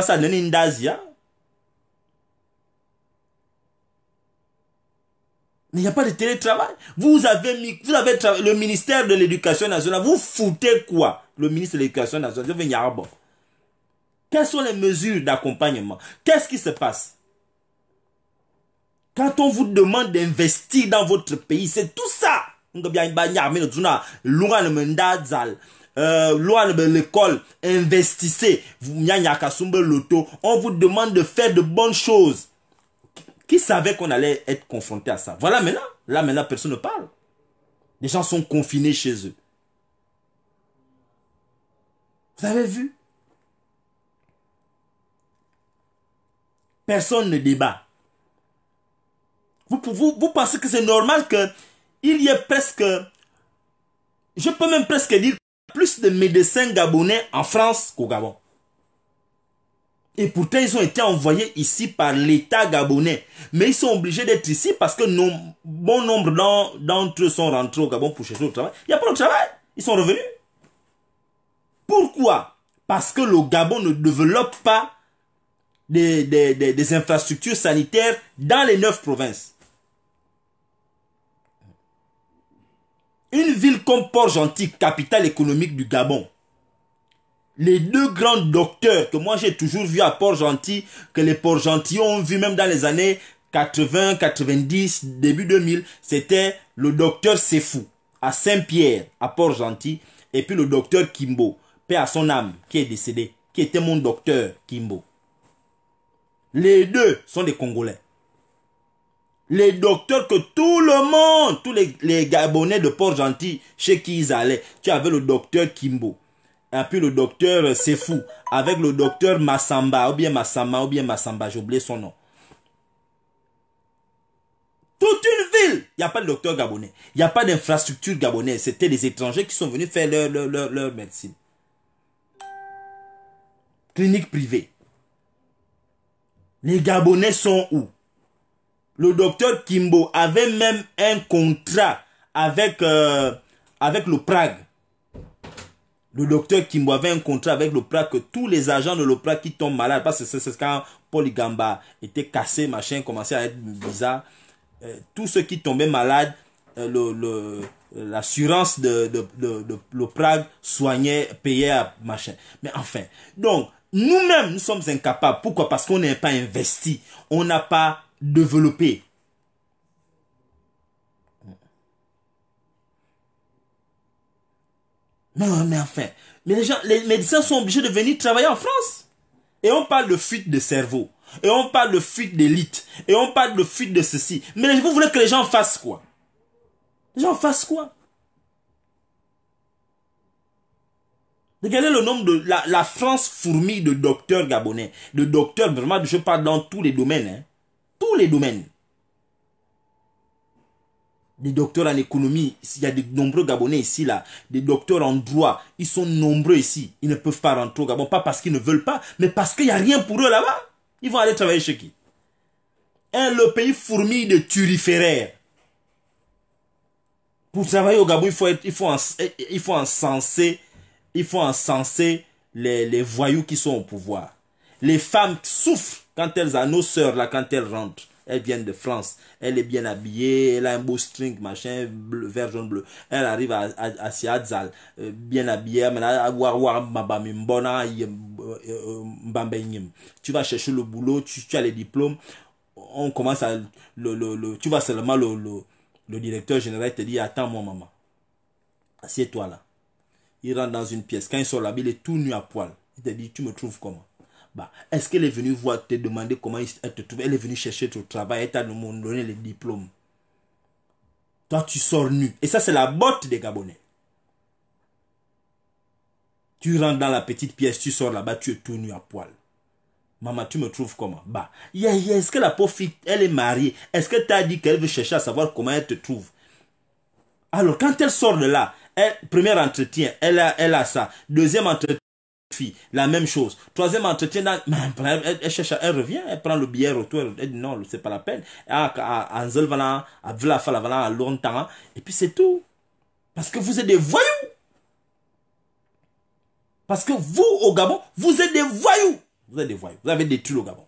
hein. a pas de télétravail. Vous avez mis, vous avez le ministère de l'Éducation nationale. Vous foutez quoi Le ministre de l'Éducation nationale, Quelles sont les mesures d'accompagnement Qu'est-ce qui se passe Quand on vous demande d'investir dans votre pays, c'est tout ça. Euh, de l'école, investissez. Vous, on vous demande de faire de bonnes choses. Qui savait qu'on allait être confronté à ça Voilà maintenant. Là maintenant, personne ne parle. Les gens sont confinés chez eux. Vous avez vu Personne ne débat. Vous, vous, vous pensez que c'est normal que il y ait presque... Je peux même presque dire plus de médecins gabonais en France qu'au Gabon. Et pourtant, ils ont été envoyés ici par l'État gabonais. Mais ils sont obligés d'être ici parce que bon nombre d'entre eux sont rentrés au Gabon pour chercher le travail. Il n'y a pas de travail. Ils sont revenus. Pourquoi Parce que le Gabon ne développe pas des infrastructures sanitaires dans les neuf provinces. Une ville comme Port-Gentil, capitale économique du Gabon, les deux grands docteurs que moi j'ai toujours vu à Port-Gentil, que les Port-Gentils ont vu même dans les années 80, 90, début 2000, c'était le docteur Sefou à Saint-Pierre, à Port-Gentil, et puis le docteur Kimbo, paix à son âme, qui est décédé, qui était mon docteur Kimbo. Les deux sont des Congolais les docteurs que tout le monde, tous les, Gabonais de Port-Gentil, chez qui ils allaient. Tu avais le docteur Kimbo, et puis le docteur Sefou, avec le docteur Massamba, ou bien Massamba, ou bien Massamba, j'ai oublié son nom. Toute une ville, il n'y a pas de docteur gabonais, il n'y a pas d'infrastructure gabonaise. C'était des étrangers qui sont venus faire leur, leur médecine. Clinique privée. Les Gabonais sont où le docteur Kimbo avait même un contrat avec, euh, avec le Prague. Le docteur Kimbo avait un contrat avec le Prague que tous les agents de le qui tombent malades, parce que c'est quand Paul était cassé, machin, commençait à être bizarre, euh, tous ceux qui tombaient malades, euh, l'assurance de, de, le Prague soignait, payait, machin. Mais enfin, donc, nous-mêmes, nous sommes incapables. Pourquoi Parce qu'on n'est pas investi. On n'a pas développer. Non, mais enfin, mais les, gens, les médecins sont obligés de venir travailler en France. Et on parle de fuite de cerveau. Et on parle de fuite d'élite. Et on parle de fuite de ceci. Mais vous voulez que les gens fassent quoi Les gens fassent quoi Regardez le nombre de... La, France fourmille de docteurs gabonais. De docteurs, vraiment, je parle dans tous les domaines. Hein les domaines. Des docteurs en économie, il y a de nombreux Gabonais ici, là. Des docteurs en droit, ils sont nombreux ici. Ils ne peuvent pas rentrer au Gabon, pas parce qu'ils ne veulent pas, mais parce qu'il n'y a rien pour eux là-bas. Ils vont aller travailler chez qui un Le pays fourmi de turiféraires. Pour travailler au Gabon, il faut, être, il faut, il faut encenser, il faut encenser les, les voyous qui sont au pouvoir. Les femmes souffrent quand elles, à nos sœurs, là, quand elles rentrent, elles viennent de France, elle est bien habillée, elle a un beau string, machin, bleu, vert, jaune, bleu. Elle arrive à, à, Siadzal, euh, bien habillée, euh, euh, tu vas chercher le boulot, tu, as les diplômes, on commence à, le, le, tu vas seulement le, le, directeur général te dit, attends moi maman, assieds-toi là. Il rentre dans une pièce, quand il sort là, il est tout nu à poil. Il te dit, tu me trouves comment bah, est-ce qu'elle est venue voir, te demander comment elle te trouve Elle est venue chercher ton travail, elle t'a donné le diplôme. Toi, tu sors nu. Et ça, c'est la botte des Gabonais. Tu rentres dans la petite pièce, tu sors là-bas, tu es tout nu à poil. Maman, tu me trouves comment Bah, est-ce que la pauvre fille, elle est mariée Est-ce que tu dit qu'elle veut chercher à savoir comment elle te trouve Alors, quand elle sort de là, elle, premier entretien, elle elle a ça. Deuxième entretien, la même chose. Troisième entretien, <laughs> elle, revient, elle prend le billet retour, elle dit non, c'est pas la peine. Et puis c'est tout. Parce que vous êtes des voyous. Parce que vous, au Gabon, vous êtes des voyous. Vous êtes des voyous. Vous avez détruit le Gabon.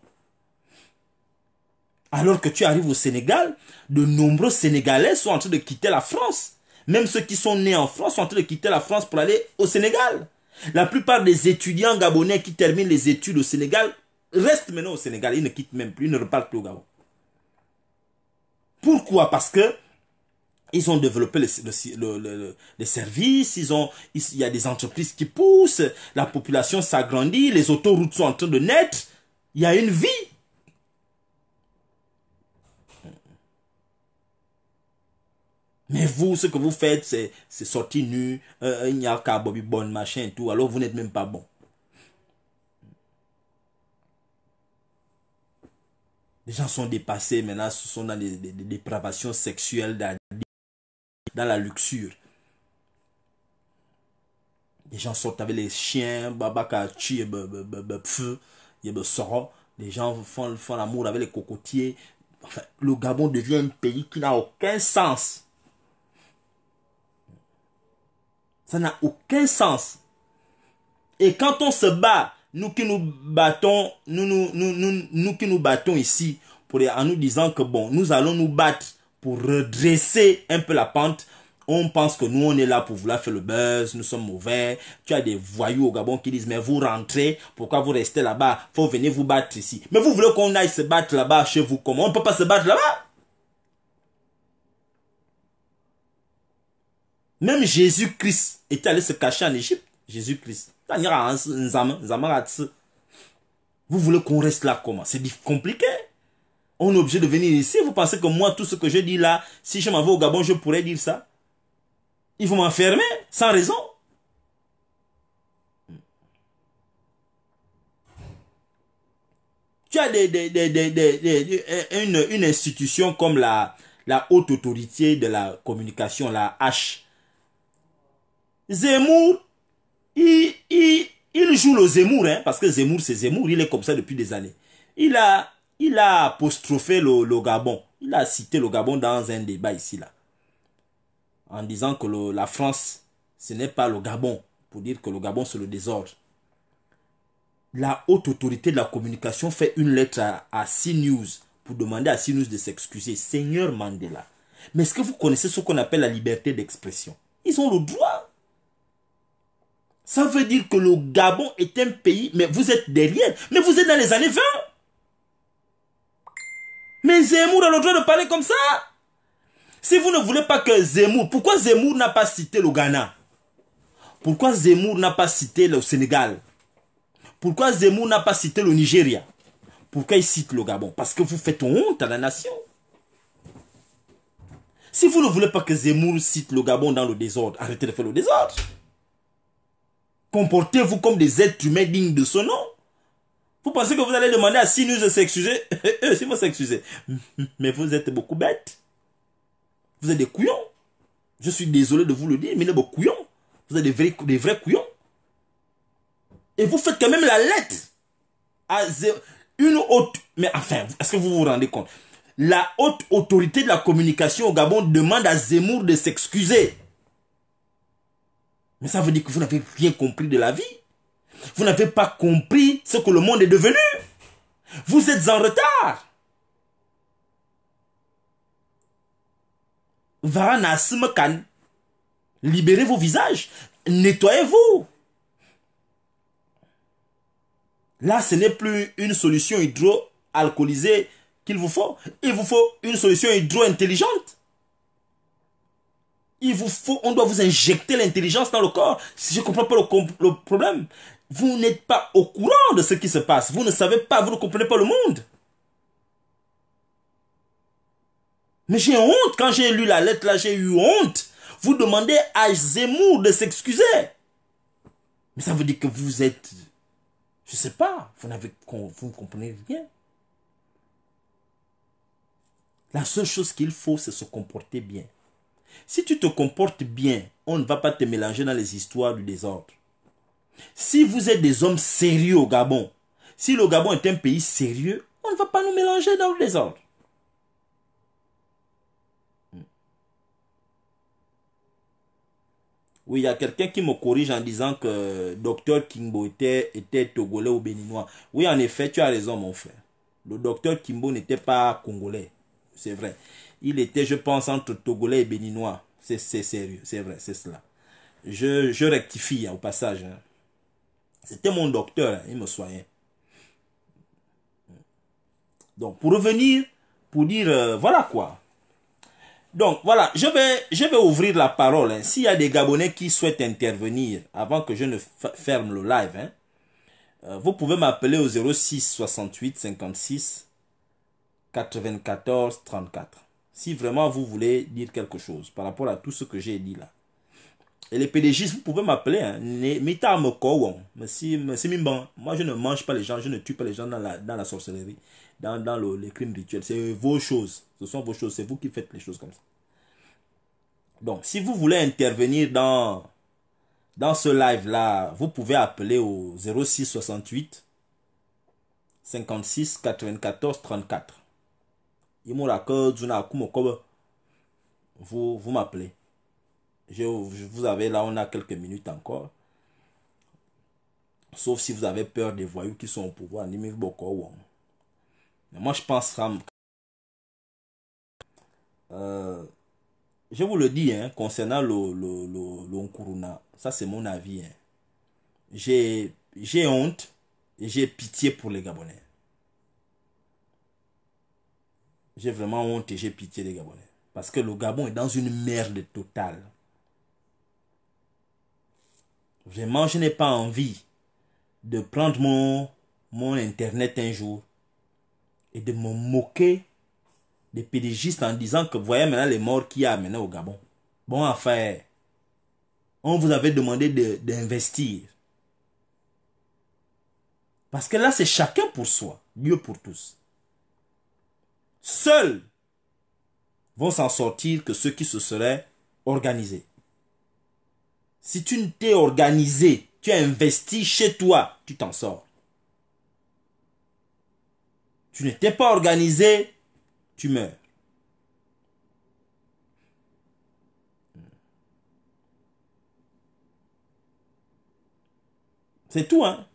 Alors que tu arrives au Sénégal, de nombreux Sénégalais sont en train de quitter la France. Même ceux qui sont nés en France sont en train de quitter la France pour aller au Sénégal. La plupart des étudiants gabonais qui terminent les études au Sénégal restent maintenant au Sénégal. Ils ne quittent même plus, ils ne repartent plus au Gabon. Pourquoi Parce que ils ont développé les, le, services, ils ont, il y a des entreprises qui poussent, la population s'agrandit, les autoroutes sont en train de naître. Il y a une vie Mais vous, ce que vous faites, c'est sortir nu, il n'y a qu'à Bobby Bonne, machin et tout, alors vous n'êtes même pas bon. Les gens sont dépassés maintenant, ce sont dans des, dépravations sexuelles, dans, dans la luxure. Les gens sortent avec les chiens, baba Les gens font, font l'amour avec les cocotiers. Enfin, le Gabon devient un pays qui n'a aucun sens. Ça n'a aucun sens. Et quand on se bat, nous qui nous battons, nous, nous, nous, nous, qui nous battons ici, pour, en nous disant que bon, nous allons nous battre pour redresser un peu la pente, on pense que nous, on est là pour vouloir faire le buzz, nous sommes mauvais. Tu as des voyous au Gabon qui disent, mais vous rentrez, pourquoi vous restez là-bas Faut venir vous battre ici. Mais vous voulez qu'on aille se battre là-bas chez vous, comment On peut pas se battre là-bas Même Jésus-Christ était allé se cacher en Égypte. Jésus-Christ. Vous voulez qu'on reste là comment C'est compliqué. On est obligé de venir ici. Vous pensez que moi, tout ce que je dis là, si je m'en vais au Gabon, je pourrais dire ça Ils vont m'enfermer sans raison. Tu as des, des, une, institution comme la, la haute autorité de la communication, la H Zemmour, il, il joue le Zemmour, hein, parce que Zemmour, c'est Zemmour, il est comme ça depuis des années. Il a, il a apostrophé le, Gabon. Il a cité le Gabon dans un débat ici, là. En disant que la France, ce n'est pas le Gabon. Pour dire que le Gabon, c'est le désordre. La haute autorité de la communication fait une lettre à, à CNews pour demander à CNews de s'excuser. Seigneur Mandela. Mais est-ce que vous connaissez ce qu'on appelle la liberté d'expression Ils ont le droit ça veut dire que le Gabon est un pays, mais vous êtes derrière, mais vous êtes dans les années 20. Mais Zemmour a le droit de parler comme ça. Si vous ne voulez pas que Zemmour, pourquoi Zemmour n'a pas cité le Ghana Pourquoi Zemmour n'a pas cité le Sénégal Pourquoi Zemmour n'a pas cité le Nigeria Pourquoi il cite le Gabon Parce que vous faites honte à la nation. Si vous ne voulez pas que Zemmour cite le Gabon dans le désordre, arrêtez de faire le désordre. Comportez-vous comme des êtres humains dignes de ce nom. Vous pensez que vous allez demander à Sinus de s'excuser <laughs> Eux aussi vont s'excuser. <laughs> Mais vous êtes beaucoup bêtes. Vous êtes des couillons. Je suis désolé de vous le dire, mais des couillons. Vous êtes des vrais, des vrais couillons. Et vous faites quand même la lettre. À une haute... Mais enfin, est-ce que vous vous rendez compte La haute autorité de la communication au Gabon demande à Zemmour de s'excuser. Mais ça veut dire que vous n'avez rien compris de la vie. Vous n'avez pas compris ce que le monde est devenu. Vous êtes en retard. Varana Libérez vos visages. Nettoyez-vous. Là, ce n'est plus une solution hydro-alcoolisée qu'il vous faut. Il vous faut une solution hydro-intelligente vous faut, on doit vous injecter l'intelligence dans le corps. Si je comprends pas le, problème, vous n'êtes pas au courant de ce qui se passe. Vous ne savez pas, vous ne comprenez pas le monde. Mais j'ai honte. Quand j'ai lu la lettre, là, j'ai eu honte. Vous demandez à Zemmour de s'excuser. Mais ça veut dire que vous êtes... Je ne sais pas. Vous n'avez... Vous ne comprenez rien. La seule chose qu'il faut, c'est se comporter bien. Si tu te comportes bien, on ne va pas te mélanger dans les histoires du désordre. Si vous êtes des hommes sérieux au Gabon, si le Gabon est un pays sérieux, on ne va pas nous mélanger dans le désordre. Hmm. Oui, il y a quelqu'un qui me corrige en disant que Dr. Kimbo était, était togolais ou béninois. Oui, en effet, tu as raison, mon frère. Le docteur Kimbo n'était pas congolais. C'est vrai. Il était, je pense, entre Togolais et Béninois. C'est sérieux, c'est vrai, c'est cela. Je, rectifie hein, au passage. Hein. C'était mon docteur, hein, il me soignait. Donc, pour revenir, pour dire, euh, voilà quoi. Donc, voilà, je vais, je vais ouvrir la parole. S'il y a des Gabonais qui souhaitent intervenir avant que je ne ferme le live, euh, vous pouvez m'appeler au 06 68 56 94 34. Si vraiment vous voulez dire quelque chose par rapport à tout ce que j'ai dit là. Et les pédégistes, vous pouvez m'appeler. Hein. Hein. hein. moi je ne mange pas les gens, je ne tue pas les gens dans la, dans la sorcellerie, dans, dans le, les crimes rituels. C'est vos choses. Ce sont vos choses. C'est vous qui faites les choses comme ça. Donc, si vous voulez intervenir dans, dans ce live-là, vous pouvez appeler au 06 68 56 94 34 que vous, vous m'appelez. Je, vous avez là, on a quelques minutes encore. Sauf si vous avez peur des voyous qui sont au pouvoir, moi, je pense euh, je vous le dis, hein, concernant le, Nkuruna, ça c'est mon avis. Hein. J'ai honte et j'ai pitié pour les Gabonais. J'ai vraiment honte et j'ai pitié des Gabonais. Parce que le Gabon est dans une merde totale. Vraiment, je n'ai pas envie de prendre mon, mon Internet un jour et de me moquer des pédigistes en disant que voyez maintenant les morts qu'il y a maintenant au Gabon. Bon affaire. On vous avait demandé d'investir. Parce que là, c'est chacun pour soi, mieux pour tous. Seuls vont s'en sortir que ceux qui se seraient organisés. Si tu ne t'es organisé, tu as investi chez toi, tu t'en sors. Tu n'étais pas organisé, tu meurs. C'est tout, hein.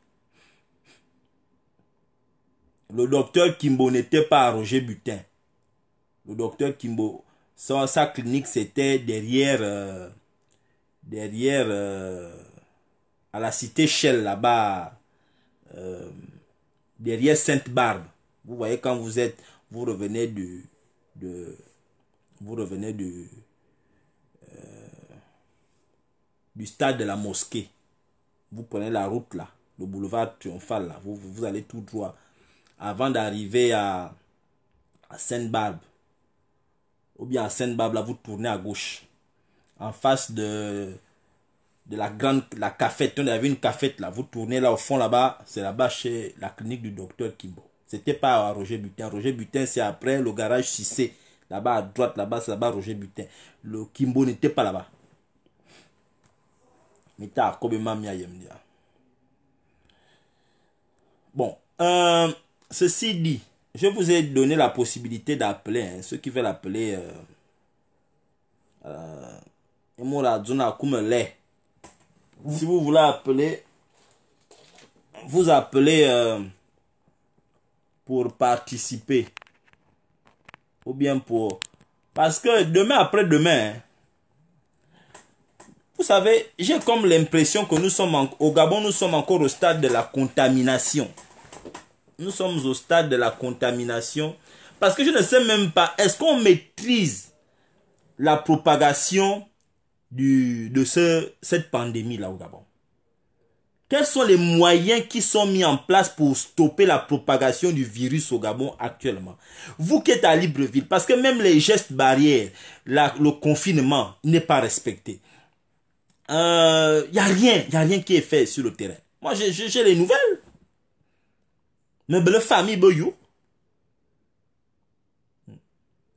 Le docteur Kimbo n'était pas à Roger Butin. Le docteur Kimbo, sa, clinique, c'était derrière, euh, derrière, euh, à la cité Shell, là-bas, euh, derrière Sainte-Barbe. Vous voyez, quand vous êtes, vous revenez du, vous revenez du, du stade de la mosquée. Vous prenez la route là, le boulevard triomphal là, vous, vous allez tout droit avant d'arriver à, à Sainte-Barbe, ou bien à Sainte-Barbe, là, vous tournez à gauche, en face de, de la grande, la cafette. On avait une cafette, là, vous tournez là au fond, là-bas, c'est là-bas chez la clinique du docteur Kimbo. C'était pas à Roger Butin. Roger Butin, c'est après le garage 6C. Là-bas à droite, là-bas, c'est là-bas Roger Butin. Le Kimbo n'était pas là-bas. mais Bon, euh, Ceci dit, je vous ai donné la possibilité d'appeler, hein, ceux qui veulent appeler. Euh, euh, si vous voulez appeler, vous appelez euh, pour participer. Ou bien pour... Parce que demain après-demain, hein, vous savez, j'ai comme l'impression que nous sommes au Gabon, nous sommes encore au stade de la contamination nous sommes au stade de la contamination parce que je ne sais même pas, est-ce qu'on maîtrise la propagation du, de ce, cette pandémie-là au Gabon Quels sont les moyens qui sont mis en place pour stopper la propagation du virus au Gabon actuellement Vous qui êtes à Libreville, parce que même les gestes barrières, le confinement n'est pas respecté. Il euh, n'y a rien, il a rien qui est fait sur le terrain. Moi, j'ai les nouvelles mais ben, la famille,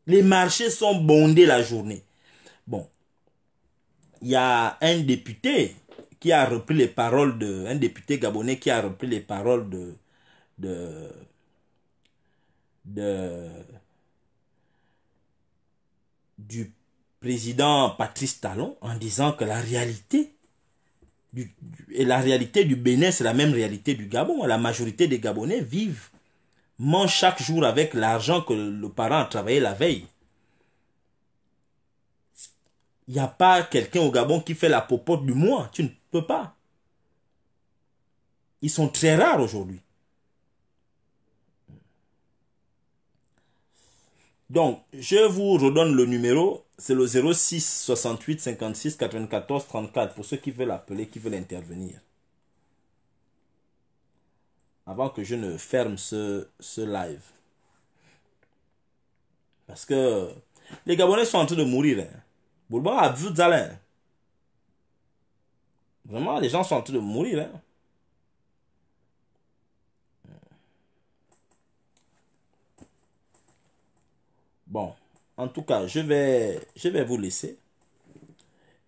les marchés sont bondés la journée. Bon, il y a un député qui a repris les paroles de. Un député gabonais qui a repris les paroles de. de du président Patrice Talon en disant que la réalité et la réalité du Bénin, c'est la même réalité du Gabon. La majorité des Gabonais vivent, mangent chaque jour avec l'argent que le parent a travaillé la veille. Il n'y a pas quelqu'un au Gabon qui fait la popote du mois. Tu ne peux pas. Ils sont très rares aujourd'hui. Donc, je vous redonne le numéro c'est le 06 68 56 94 34 pour ceux qui veulent appeler, qui veulent intervenir. Avant que je ne ferme ce, live. Parce que les Gabonais sont en train de mourir. Hein. a vu Vraiment, les gens sont en train de mourir. Hein. Bon. En tout cas, je vais, je vais vous laisser.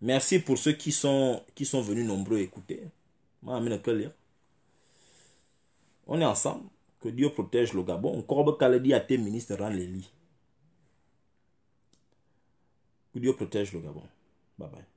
Merci pour ceux qui sont, qui sont venus nombreux écouter. On est ensemble. Que Dieu protège le Gabon. Encore Kaladi à tes ministres rend les lits. Que Dieu protège le Gabon. Bye bye.